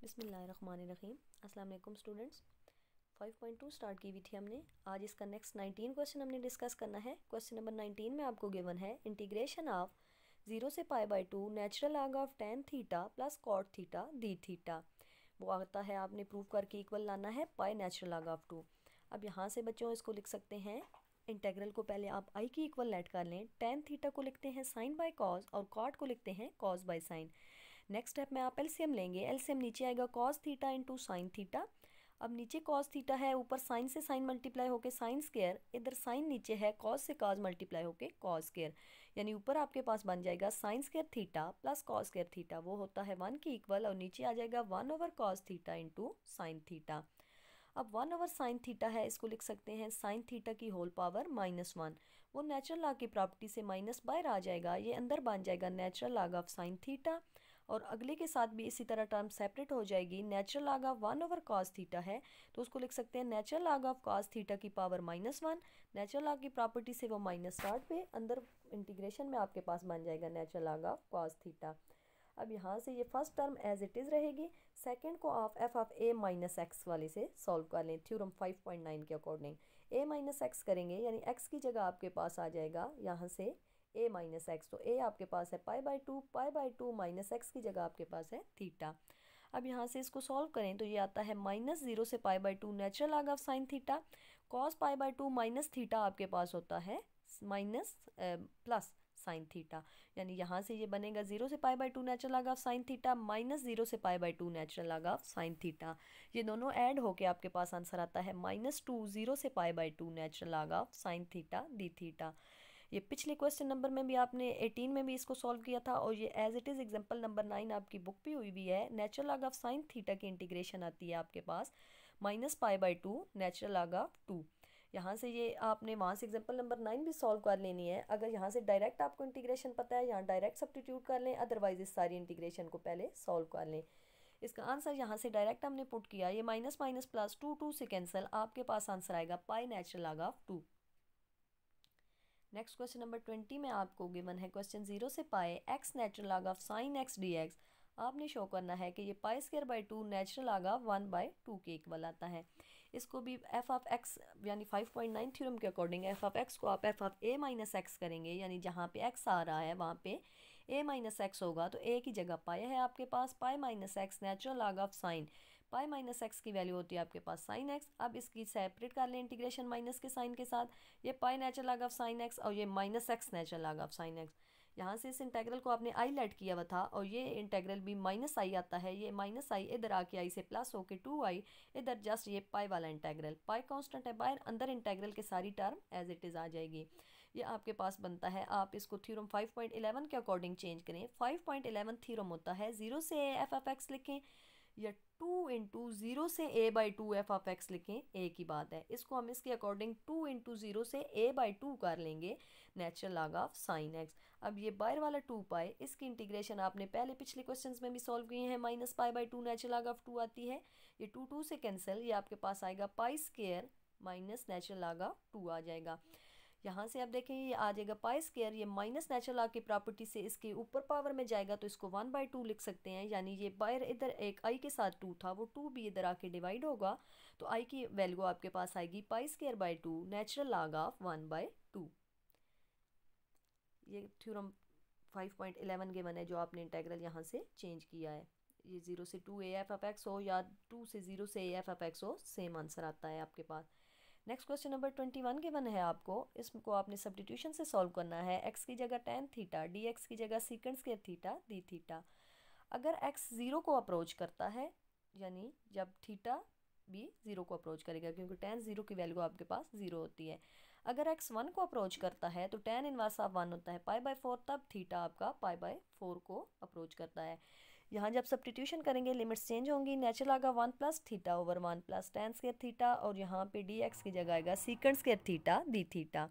बिसमीम अस्सलाम students 5.2 start की हुई थी हमने आज इसका नेक्स्ट 19 क्वेश्चन हमने डिस्कस करना है क्वेश्चन नंबर 19 में आपको गिवन है इंटीग्रेशन ऑफ जीरो से pi by two natural log of ten theta plus cot theta D theta वो आता है आपने प्रूव करके इक्वल लाना है pi natural log of two अब यहाँ से बच्चों इसको लिख सकते हैं इंटेग्रल को पहले आप आई की इक्वल लेट कर लें टेन थीटा को लिखते हैं साइन बाय कॉज और कॉट को लिखते हैं cos by sine next step में आप एलसीएम लेंगे एलसीएम नीचे आएगा cos theta into sine theta अब नीचे कॉस थीटा है ऊपर साइन से साइन मल्टीप्लाई होके साइन स्केयर इधर साइन नीचे है कॉस से कॉस मल्टीप्लाई होके कॉस स्केयर यानी ऊपर आपके पास बन जाएगा sine square theta plus cos square theta वो होता है वन की इक्वल और नीचे आ जाएगा one over cos theta into sine theta अब वन ओवर साइन थीटा है इसको लिख सकते हैं साइन थीटा की होल पावर माइनस वन वो नेचुरल लॉ की प्रॉपर्टी से माइनस बाहर आ जाएगा ये अंदर बन जाएगा natural log of sine theta और अगले के साथ भी इसी तरह टर्म सेपरेट हो जाएगी natural log of one over cos theta है तो उसको लिख सकते हैं natural log of cos theta की power minus one natural log की प्रॉपर्टी से वो माइनस स्टार्ट पे अंदर इंटीग्रेशन में आपके पास बन जाएगा natural log of cos theta अब यहाँ से ये first term as it is रहेगी सेकेंड को आप F of A minus x वाले से सॉल्व कर लें थ्योरम 5.9 के अकॉर्डिंग ए माइनस एक्स करेंगे यानी एक्स की जगह आपके पास आ जाएगा यहाँ से ए माइनस एक्स तो ए आपके पास है pi by two pi by two minus x की जगह आपके पास है थीटा अब यहाँ से इसको सॉल्व करें तो ये आता है माइनस ज़ीरो से pi by two natural log of sine theta cos pi by two minus theta आपके पास होता है माइनस प्लस साइन थीटा यानी यहाँ से ये बनेगा जीरो से pi by two natural log of sine theta minus zero से pi by two natural log of sine theta ये दोनों ऐड होके आपके पास आंसर आता है माइनस टू जीरो से pi by two natural log of sine theta D theta ये पिछले क्वेश्चन नंबर में भी आपने एटीन में भी इसको सॉल्व किया था और ये as it is example number nine आपकी बुक भी हुई भी है natural log of sine theta की इंटीग्रेशन आती है आपके पास minus pi by two natural log of two यहाँ से ये आपने वहाँ से एग्जाम्पल नंबर नाइन भी सॉल्व कर लेनी है अगर यहाँ से डायरेक्ट आपको इंटीग्रेशन पता है यहाँ डायरेक्ट सब्टीट्यूट कर लें अदरवाइज इस सारी इंटीग्रेशन को पहले सॉल्व कर लें इसका आंसर यहाँ से डायरेक्ट हमने पुट किया ये minus minus plus two two से कैंसिल आपके पास आंसर आएगा pi natural log of two next question number twenty में आपको गिवन है क्वेश्चन जीरो से pi x natural log of sine x D x आपने शो करना है कि ये pi square by two natural log of one by two के इक्वल आता है इसको भी एफ ऑफ एक्स यानी फाइव पॉइंट नाइन थ्योरम के अकॉर्डिंग एफ ऑफ एक्स को आप F of A minus x करेंगे यानी जहाँ पे एक्स आ रहा है वहाँ पे ए माइनस एक्स होगा तो ए की जगह पाए है आपके पास pi minus x natural log of sine pi minus x की वैल्यू होती है आपके पास साइन एक्स अब इसकी सेपरेट कर लें इंटीग्रेशन माइनस के साइन के साथ ये pi natural log of sine x और ये minus x natural log of sine x यहाँ से इस इंटेग्रल को आपने आई लेट किया हुआ था और ये इंटेग्रल भी माइनस आई आता है ये माइनस आई इधर आके आई से प्लस होके टू आई इधर जस्ट ये पाई वाला इंटेग्रल पाई कांस्टेंट है बाहर अंदर इंटेग्रल के सारी टर्म एज इट इज़ आ जाएगी ये आपके पास बनता है आप इसको थ्योरम 5.11 के अकॉर्डिंग चेंज करें 5.11 थ्योरम होता है ज़ीरो से एफ एफ एक्स लिखें या टू इंटू ज़ीरो से a by two f of x लिखें ए की बात है इसको हम इसके अकॉर्डिंग टू इंटू ज़ीरो से ए बाई टू कर लेंगे natural log of sine x अब ये बाहर वाला टू पाए इसकी इंटीग्रेशन आपने पहले पिछले क्वेश्चन में भी सॉल्व किए हैं minus pi by two natural log of two आती है ये टू टू से कैंसिल ये आपके पास आएगा pi square minus natural log of two आ जाएगा यहाँ से आप देखें ये आ जाएगा पाई स्केयर ये माइनस नेचुरल आग की प्रॉपर्टी से इसके ऊपर पावर में जाएगा तो इसको वन बाई टू लिख सकते हैं यानी ये बायर इधर एक आई के साथ टू था वो टू भी इधर आके डिवाइड होगा तो आई की वैल्यू आपके पास आएगी pi square by two natural log of one by two ये theorem five point eleven one है जो आपने इंटेग्रल यहाँ से चेंज किया है ये ज़ीरो से two a f f x हो या टू से ज़ीरो से ए एफ एफ एक्स हो सेम आंसर आता है आपके पास next question number twenty one के वन है आपको इसको आपने सब्टीट्यूशन से सॉल्व करना है एक्स की जगह टेन थीटा डी एक्स की जगह secant square theta D theta अगर एक्स ज़ीरो को अप्रोच करता है यानी जब थीटा भी ज़ीरो को अप्रोच करेगा क्योंकि टेन ज़ीरो की वैल्यू आपके पास ज़ीरो होती है अगर एक्स वन को अप्रोच करता है तो टेन इनवर्स ऑफ वन होता है पाई बाय फोर तब थीटा आपका पाई बाय फोर को अप्रोच करता है यहाँ जब सब्टीट्यूशन करेंगे लिमिट्स चेंज होंगी natural log one plus theta over one plus tan square theta और यहाँ पे डी एक्स की जगह आएगा secant square theta D theta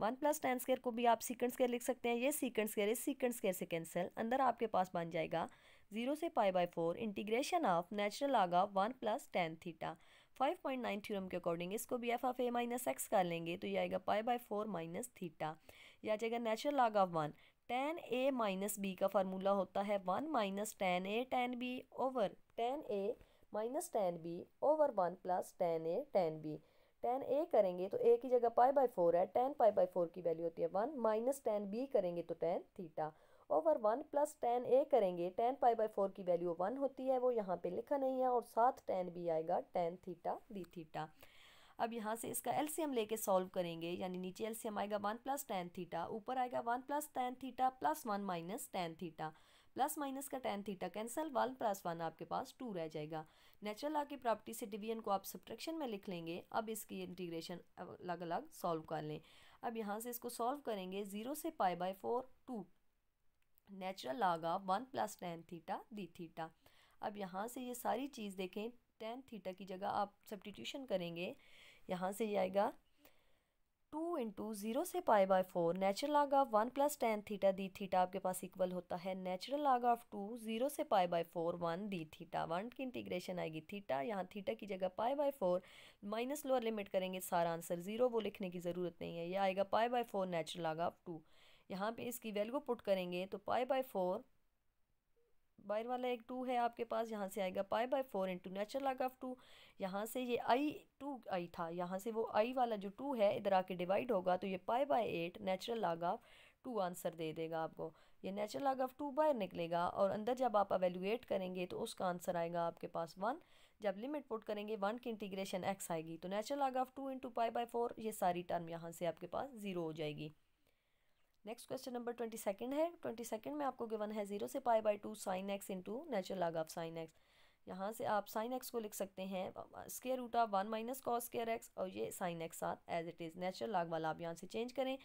one plus tan square को भी आप सीकेंड स्केयर लिख सकते हैं ये सीकेंड स्केयर इस सीकेंड स्केयर से कैंसिल अंदर आपके पास बन जाएगा जीरो से pi by four integration of natural log one plus tan theta five point nine theorem के अकॉर्डिंग इसको भी f of A minus x कर लेंगे तो ये आएगा pi by four minus theta या आ जाएगा natural log one tan a minus b का फार्मूला होता है one minus tan a tan b over tan a minus tan b over one plus tan a tan B tan a करेंगे तो a की जगह पाई बाई फोर है tan pi by four की value होती है वन माइनस टेन बी करेंगे तो tan theta over one plus tan a करेंगे टेन पाई बाई फोर की वैल्यू वन होती है वो यहाँ पे लिखा नहीं है और साथ टेन बी आएगा टेन थीटा डी थीटा अब यहाँ से इसका एलसीएम लेके सॉल्व करेंगे यानी नीचे एलसीएम आएगा वन प्लस टेन थीटा ऊपर आएगा one plus tan theta plus one minus tan theta plus minus का tan theta cancel one plus one आपके पास टू रह जाएगा नेचुरल लॉ की प्रॉपर्टी से डिवीजन को आप सब्ट्रैक्शन में लिख लेंगे अब इसकी इंटीग्रेशन अलग अलग सॉल्व कर लें अब यहाँ से इसको सॉल्व करेंगे ज़ीरो से pi by four two natural log का one plus tan theta D theta अब यहाँ से ये सारी चीज़ देखें टेन थीटा की जगह आप सब्टीट्यूशन करेंगे यहाँ से ये आएगा टू इंटू ज़ीरो से pi by four natural log of one plus tan theta D theta आपके पास इक्वल होता है natural log of two zero से pi by four one d theta one की इंटीग्रेशन आएगी थीटा यहाँ थीटा की जगह pi by four minus lower limit करेंगे सारा आंसर ज़ीरो वो लिखने की ज़रूरत नहीं है यह आएगा pi by four natural log of two यहाँ पर इसकी वैल्यू पुट करेंगे तो पाई बाय फोर बाहर वाला एक टू है आपके पास यहाँ से आएगा pi by four into natural log of two यहाँ से ये आई टू आई था यहाँ से वो आई वाला जो टू है इधर आके डिवाइड होगा तो ये pi by eight natural log of two answer दे देगा आपको ये नेचुरल लॉग ऑफ टू बाहर निकलेगा और अंदर जब आप अवेलुएट करेंगे तो उसका आंसर आएगा आपके पास वन जब लिमिट पुट करेंगे वन की इंटीग्रेशन एक्स आएगी तो natural log of two into pi by four ये सारी टर्म यहाँ से आपके पास ज़ीरो हो जाएगी next question number twenty second है ट्वेंटी सेकेंड में आपको गिवन है जीरो से pi by two sine x into natural log of sine x यहाँ से आप साइन एक्स को लिख सकते हैं square root of one minus cos square x और ये साइन एक्स साथ as it is natural log वाला आप यहाँ से चेंज करें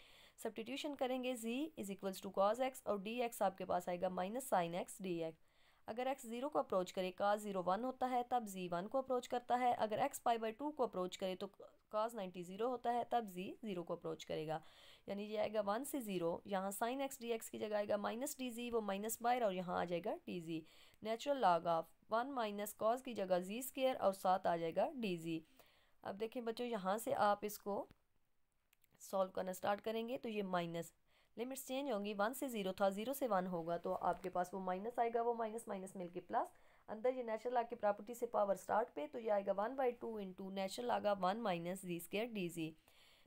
सब्टीट्यूशन करेंगे g is equals to cos x और डी एक्स आपके पास आएगा minus sine x D x अगर एक्स जीरो को अप्रोच करे काज जीरो वन होता है तब जी वन को अप्रोच करता है अगर एक्स पाई बाई टू को अप्रोच करे तो काज नाइन्टी जीरो होता है तब जी जीरो को अप्रोच करेगा यानी ये आएगा वन से जीरो यहाँ साइन एक्स डी एक्स की जगह आएगा माइनस डी जी वो माइनस बाहर और यहाँ आ जाएगा d g natural log of one minus cos की जगह जी स्केयर और साथ आ जाएगा डी जी अब देखें बच्चों यहाँ से आप इसको सॉल्व करना स्टार्ट करेंगे तो ये माइनस लिमिट्स चेंज होंगी वन से ज़ीरो था ज़ीरो से वन होगा तो आपके पास वो माइनस आएगा वो माइनस माइनस मिल प्लस अंदर ये नेचुरल लॉ की प्रॉपर्टी से पावर स्टार्ट पे तो ये आएगा one by two into natural log one minus g square d g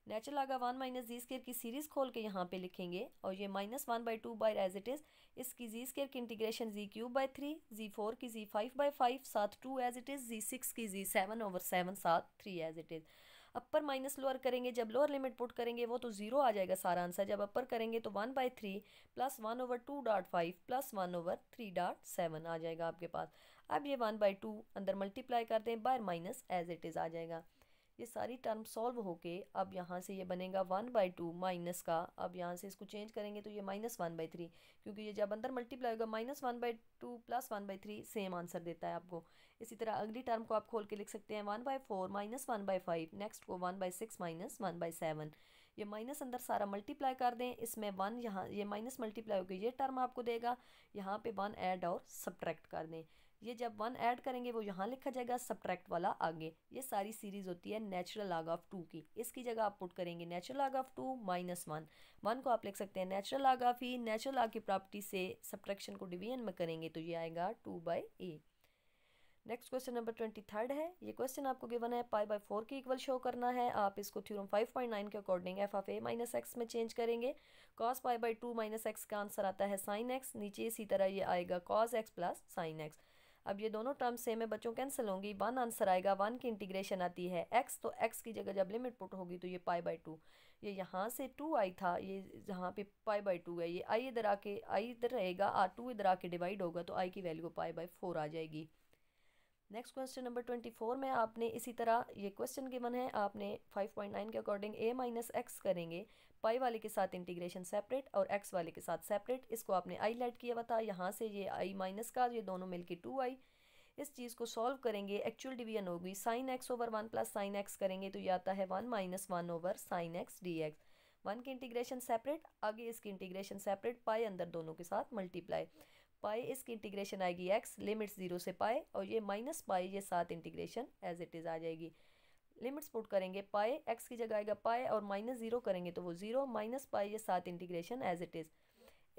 natural log one minus g square की सीरीज़ खोल के यहाँ पे लिखेंगे और ये minus one by two by as it is इसकी जी स्केयर की integration g cube by three g four की जी फाइव बाई फाइव साथ two as it is g six की जी सेवन ओवर सेवन साथ three as it is upper minus lower करेंगे जब lower limit put करेंगे वो तो zero आ जाएगा सारा आंसर जब अपर करेंगे तो one by three plus one over two dot five plus one over three dot seven आ जाएगा आपके पास अब ये वन बाई टू अंदर मल्टीप्लाई करते हैं by minus as it is आ जाएगा ये सारी टर्म सॉल्व होके अब यहाँ से ये बनेगा वन बाई टू माइनस का अब यहाँ से इसको चेंज करेंगे तो ये माइनस वन बाई थ्री क्योंकि ये जब अंदर मल्टीप्लाई होगा minus one by two plus one by three same answer देता है आपको इसी तरह अगली टर्म को आप खोल के लिख सकते हैं one by four minus one by five next को one by six minus one by seven ये माइनस अंदर सारा मल्टीप्लाई कर दें इसमें वन यहाँ ये माइनस मल्टीप्लाई होकर ये टर्म आपको देगा यहाँ पे वन एड और सब्ट्रैक्ट कर दें ये जब वन ऐड करेंगे वो यहाँ लिखा जाएगा सब्ट्रैक्ट वाला आगे ये सारी सीरीज़ होती है नेचुरल लॉग ऑफ टू की इसकी जगह आप पुट करेंगे natural log of two minus one one को आप लिख सकते हैं नेचुरल लॉग ऑफ ही नेचुरल लॉग की प्रॉपर्टी से सब्ट्रैक्शन को डिवीजन में करेंगे तो ये आएगा two by A next question number twenty third है ये क्वेश्चन आपको गिवन है पाई बाई फोर की इक्वल शो करना है आप इसको थ्योरम फाइव पॉइंट नाइन के according F of A minus X में चेंज करेंगे cos pi by two minus X का आंसर आता है साइन एक्स नीचे इसी तरह ये आएगा cos X plus sine x अब ये दोनों टर्म सेम है बच्चों कैंसिल होंगी वन आंसर आएगा वन की इंटीग्रेशन आती है एक्स तो एक्स की जगह जब लिमिट पुट होगी तो ये पाई बाई टू ये यहाँ से टू आई था ये जहाँ पे पाई बाई टू है ये आई इधर आके आई इधर रहेगा आ टू इधर आके डिवाइड होगा तो आई की वैल्यू पाई बाई फोर आ जाएगी next question number twenty four में आपने इसी तरह ये क्वेश्चन गिवन है आपने फाइव पॉइंट नाइन के अकॉर्डिंग ए माइनस एक्स करेंगे पाई वाले के साथ इंटीग्रेशन सेपरेट और एक्स वाले के साथ सेपरेट इसको आपने आई लाइट किया हुआ था यहाँ से ये आई माइनस का ये दोनों मिलके टू आई इस चीज़ को सॉल्व करेंगे एक्चुअल डिवीजन होगी sine X over one plus sine X करेंगे तो ये आता है one minus one over sine x D X one की इंटीग्रेशन सेपरेट आगे इसकी इंटीग्रेशन सेपरेट पाई अंदर दोनों के साथ मल्टीप्लाई पाई इसकी इंटीग्रेशन आएगी एक्स लिमिट्स ज़ीरो से पाए और ये माइनस पाए ये साथ इंटीग्रेशन एज इट इज़ आ जाएगी लिमिट्स पुट करेंगे पाए एक्स की जगह आएगा पाए और माइनस ज़ीरो करेंगे तो वो ज़ीरो माइनस पाए ये साथ इंटीग्रेशन एज इट इज़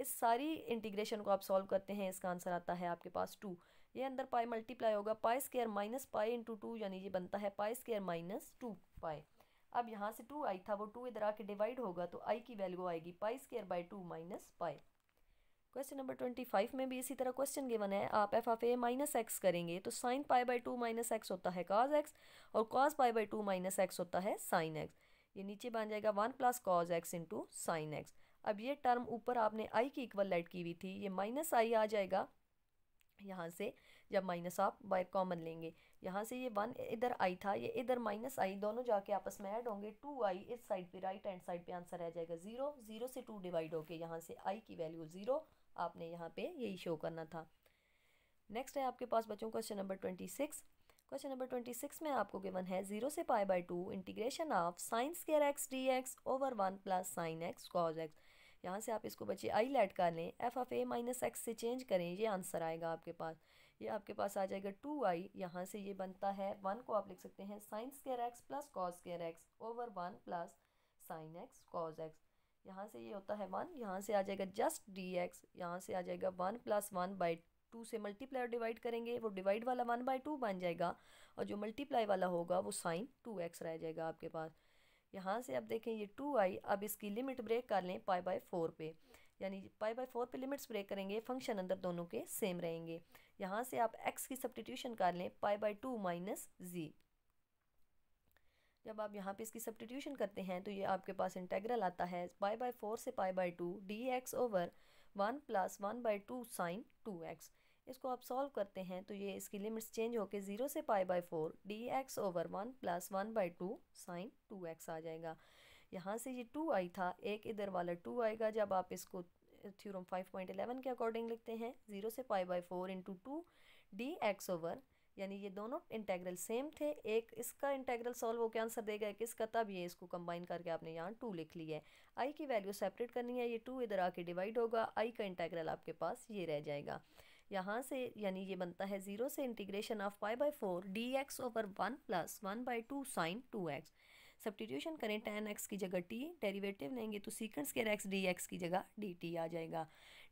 इस सारी इंटीग्रेशन को आप सॉल्व करते हैं इसका आंसर आता है आपके पास टू ये अंदर पाए मल्टीप्लाई होगा pi square minus pi into two यानी ये बनता है पाए स्केयर माइनस टू पाए अब यहाँ से टू आई था वो टू इधर आके डिवाइड होगा तो आई की वैल्यू आएगी pi square by two minus pi question number twenty five में भी इसी तरह क्वेश्चन गिवन है आप F of A minus x करेंगे तो sine pi by two minus X होता है कॉज एक्स और cos pi by two minus X होता है साइन एक्स ये नीचे बन जाएगा one plus cos X into sine x अब ये टर्म ऊपर आपने आई की इक्वल लाइट की हुई थी ये माइनस आई आ जाएगा यहाँ से जब माइनस आप बाय कॉमन लेंगे यहाँ से ये वन इधर आई था ये इधर माइनस आई दोनों जाके आपस में ऐड होंगे टू आई इस साइड पे राइट हैंड साइड पे आंसर रह जाएगा ज़ीरो ज़ीरो से टू डिवाइड होके यहाँ से आई की वैल्यू ज़ीरो आपने यहाँ पे यही शो करना था नेक्स्ट है आपके पास बच्चों question number twenty six question number twenty six में आपको गिवन है जीरो से pi by two integration of sine square X D X over one plus sine X cos X यहाँ से आप इसको बच्चे आई लेट कर लें F of A minus X से चेंज करें ये आंसर आएगा आपके पास ये आपके पास आ जाएगा टू आई यहाँ से ये बनता है वन को आप लिख सकते हैं sine square X plus cos square X over one plus sine X cos X यहाँ से ये होता है वन यहाँ से आ जाएगा जस्ट डी एक्स यहाँ से आ जाएगा one plus one by two से मल्टीप्लाई डिवाइड करेंगे वो डिवाइड वाला वन बाई टू बन जाएगा और जो मल्टीप्लाई वाला होगा वो साइन टू एक्स रह जाएगा आपके पास यहाँ से अब देखें ये टू आई अब इसकी लिमिट ब्रेक कर लें पाई बाई फोर पे यानी पाई बाई फोर पे लिमिट्स ब्रेक करेंगे फंक्शन अंदर दोनों के सेम रहेंगे यहाँ से आप एक्स की सब्टीट्यूशन कर लें पाई बाई टू माइनस जी जब आप यहाँ पे इसकी सब्सटीट्यूशन करते हैं तो ये आपके पास इंटेग्रल आता है पाई बाय फोर से pi by two D X over one plus one by two sine two X इसको आप सॉल्व करते हैं तो ये इसकी लिमिट्स चेंज होकर ज़ीरो से pi by four D X over one plus one by two sine two X आ जाएगा यहाँ से ये टू आई था एक इधर वाला टू आएगा जब आप इसको थ्योरम फाइव पॉइंट एलेवन के अकॉर्डिंग लिखते हैं ज़ीरो से pi by four into two D X over यानी ये दोनों इंटेग्रल सेम थे एक इसका इंटेग्रल सॉल्व होकर आंसर देगा एक इसका तब ये इसको कंबाइन करके आपने यहाँ टू लिख लिया है आई की वैल्यू सेपरेट करनी है ये टू इधर आके डिवाइड होगा आई का इंटेग्रल आपके पास ये रह जाएगा यहाँ से यानी ये बनता है ज़ीरो से integration of pi by four D X over one plus one by two sine two X substitution करें टेन एक्स की जगह टी डेरिवेटिव लेंगे तो seconds square X D x की जगह डी टी आ जाएगा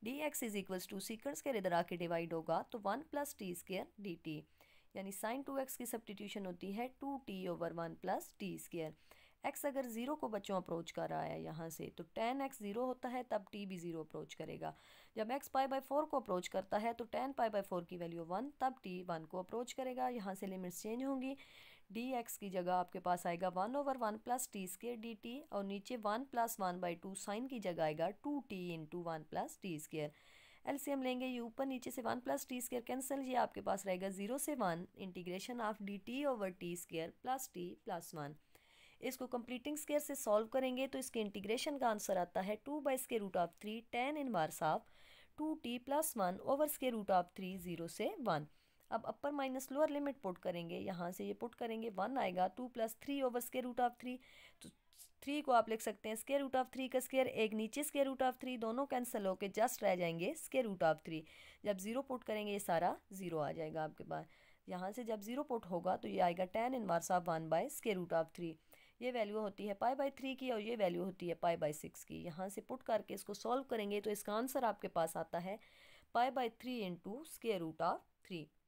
D X is equals to seconds square इधर आके डिवाइड होगा तो one plus T square D T यानी साइन टू एक्स की सब्सटीट्यूशन होती है two T over one plus T square X अगर ज़ीरो को बच्चों अप्रोच कर रहा है यहाँ से तो टेन एक्स ज़ीरो होता है तब टी भी ज़ीरो अप्रोच करेगा जब एक्स पाई बाई फोर को अप्रोच करता है तो टेन पाई बाई फोर की वैल्यू वन तब टी वन को अप्रोच करेगा यहाँ से लिमिट्स चेंज होंगी डी एक्स की जगह आपके पास आएगा one over one plus T square D T और नीचे one plus one by two sine की जगह आएगा two T into one plus T square LCM लेंगे ये ऊपर नीचे से one plus T square cancel ये आपके पास रहेगा जीरो से one integration of D T over T square plus T plus one इसको कंप्लीटिंग स्केयर से सॉल्व करेंगे तो इसके इंटीग्रेशन का आंसर आता है two by square root of three tan inverse of two T plus one over square root of three zero से one अब upper minus lower limit put करेंगे यहाँ से ये पुट करेंगे वन आएगा two plus three over square root of three तो three को आप लिख सकते हैं स्केयर रूट ऑफ थ्री का स्केयर एक नीचे स्केयर रूट ऑफ थ्री दोनों कैंसिल होकर जस्ट रह जाएंगे स्केयर रूट ऑफ थ्री जब ज़ीरो पुट करेंगे ये सारा ज़ीरो आ जाएगा आपके पास यहाँ से जब ज़ीरो पुट होगा तो ये आएगा tan inverse of one by square root of three ये वैल्यू होती है पाई बाई थ्री की और ये वैल्यू होती है पाई बाई सिक्स की यहाँ से पुट करके इसको सॉल्व करेंगे तो इसका आंसर आपके पास आता है pi by three into square root of three